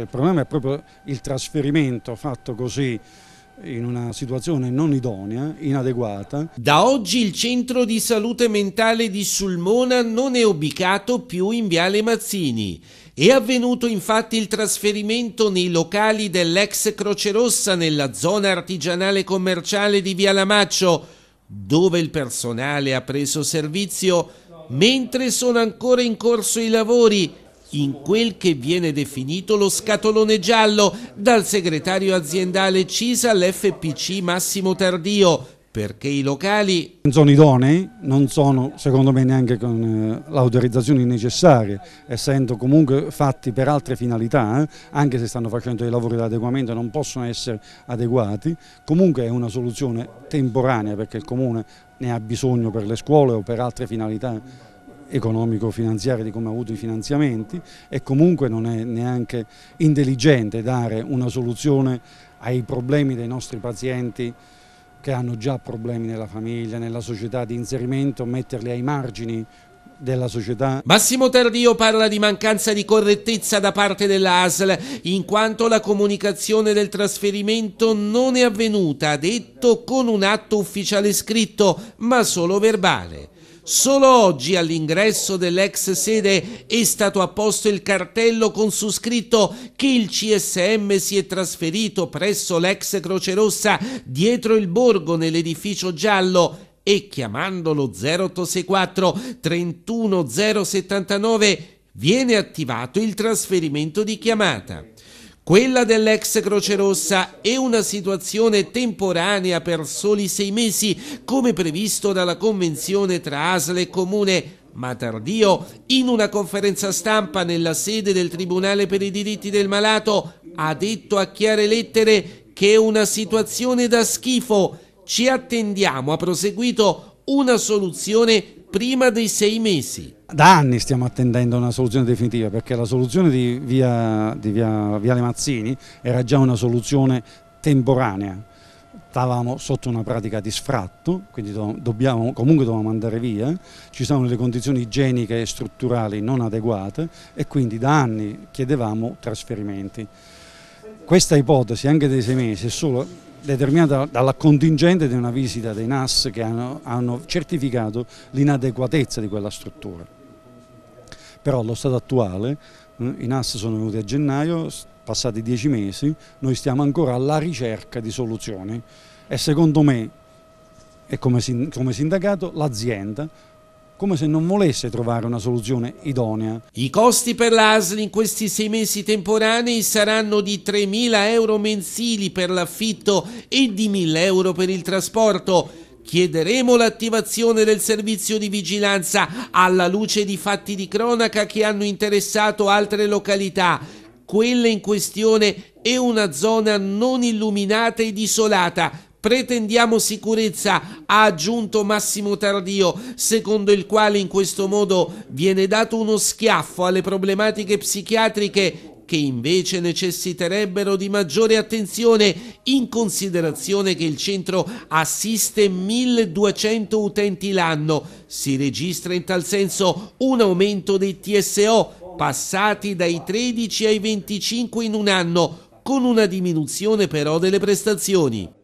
Il problema è proprio il trasferimento fatto così in una situazione non idonea, inadeguata. Da oggi il centro di salute mentale di Sulmona non è ubicato più in Viale Mazzini. È avvenuto infatti il trasferimento nei locali dell'ex Croce Rossa nella zona artigianale commerciale di Via Lamaccio, dove il personale ha preso servizio mentre sono ancora in corso i lavori in quel che viene definito lo scatolone giallo dal segretario aziendale CISA all'FPC Massimo Tardio perché i locali non sono idonei, non sono secondo me neanche con eh, le autorizzazioni necessarie, essendo comunque fatti per altre finalità, eh, anche se stanno facendo dei lavori di adeguamento non possono essere adeguati, comunque è una soluzione temporanea perché il comune ne ha bisogno per le scuole o per altre finalità economico-finanziaria di come ha avuto i finanziamenti e comunque non è neanche intelligente dare una soluzione ai problemi dei nostri pazienti che hanno già problemi nella famiglia, nella società di inserimento, metterli ai margini della società. Massimo Tardio parla di mancanza di correttezza da parte dell'ASL, in quanto la comunicazione del trasferimento non è avvenuta, detto con un atto ufficiale scritto, ma solo verbale. Solo oggi all'ingresso dell'ex sede è stato apposto il cartello con su scritto che il CSM si è trasferito presso l'ex Croce Rossa dietro il borgo nell'edificio giallo e chiamandolo 0864 31079 viene attivato il trasferimento di chiamata quella dell'ex Croce Rossa è una situazione temporanea per soli sei mesi, come previsto dalla convenzione tra ASLE e Comune, ma Tardio, in una conferenza stampa nella sede del Tribunale per i diritti del malato, ha detto a chiare lettere che è una situazione da schifo. Ci attendiamo, ha proseguito, una soluzione prima dei sei mesi. Da anni stiamo attendendo una soluzione definitiva perché la soluzione di via, di via, Viale Mazzini era già una soluzione temporanea. Stavamo sotto una pratica di sfratto, quindi dobbiamo, comunque dovevamo andare via, ci sono delle condizioni igieniche e strutturali non adeguate e quindi da anni chiedevamo trasferimenti. Questa ipotesi anche dei sei mesi è solo determinata dalla contingente di una visita dei NAS che hanno, hanno certificato l'inadeguatezza di quella struttura però allo stato attuale eh, i NAS sono venuti a gennaio, passati dieci mesi, noi stiamo ancora alla ricerca di soluzioni e secondo me, e come, sindacato, l'azienda come se non volesse trovare una soluzione idonea. I costi per l'ASL in questi sei mesi temporanei saranno di 3.000 euro mensili per l'affitto e di 1.000 euro per il trasporto. Chiederemo l'attivazione del servizio di vigilanza alla luce di fatti di cronaca che hanno interessato altre località. Quella in questione è una zona non illuminata ed isolata, Pretendiamo sicurezza, ha aggiunto Massimo Tardio, secondo il quale in questo modo viene dato uno schiaffo alle problematiche psichiatriche che invece necessiterebbero di maggiore attenzione in considerazione che il centro assiste 1200 utenti l'anno. Si registra in tal senso un aumento dei TSO passati dai 13 ai 25 in un anno, con una diminuzione però delle prestazioni.